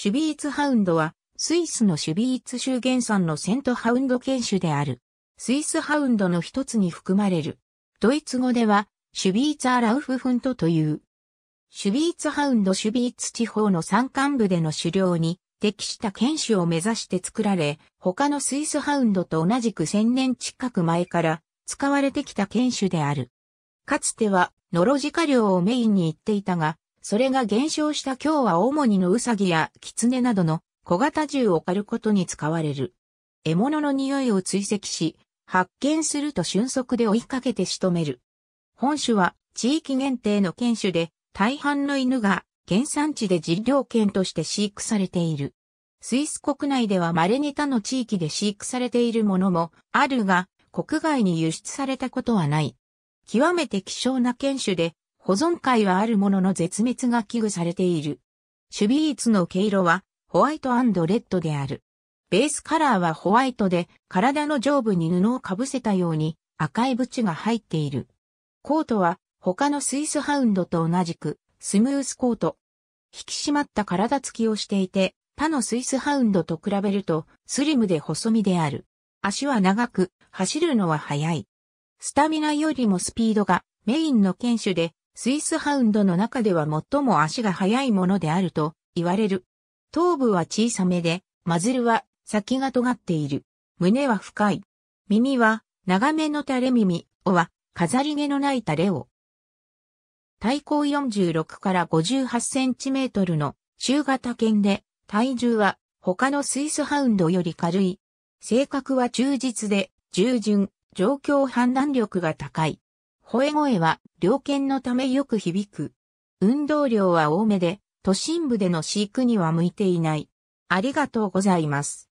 シュビーツハウンドは、スイスのシュビーツ州原産のセントハウンド犬種である。スイスハウンドの一つに含まれる。ドイツ語では、シュビーツアラウフフントという。シュビーツハウンドシュビーツ地方の山間部での狩猟に適した犬種を目指して作られ、他のスイスハウンドと同じく千年近く前から使われてきた犬種である。かつては、ノロジカ漁をメインに行っていたが、それが減少した今日は主にのウサギやキツネなどの小型銃を狩ることに使われる。獲物の匂いを追跡し、発見すると瞬足で追いかけて仕留める。本種は地域限定の犬種で、大半の犬が原産地で実料犬として飼育されている。スイス国内では稀に他の地域で飼育されているものもあるが、国外に輸出されたことはない。極めて希少な犬種で、保存会はあるものの絶滅が危惧されている。守備率の毛色はホワイトレッドである。ベースカラーはホワイトで体の上部に布をかぶせたように赤いブチが入っている。コートは他のスイスハウンドと同じくスムースコート。引き締まった体つきをしていて他のスイスハウンドと比べるとスリムで細身である。足は長く走るのは速い。スタミナよりもスピードがメインの犬種でスイスハウンドの中では最も足が速いものであると言われる。頭部は小さめで、マズルは先が尖っている。胸は深い。耳は長めの垂れ耳、尾は飾り毛のない垂れ尾。体高46から58センチメートルの中型犬で、体重は他のスイスハウンドより軽い。性格は忠実で、従順、状況判断力が高い。吠え声は猟犬のためよく響く。運動量は多めで、都心部での飼育には向いていない。ありがとうございます。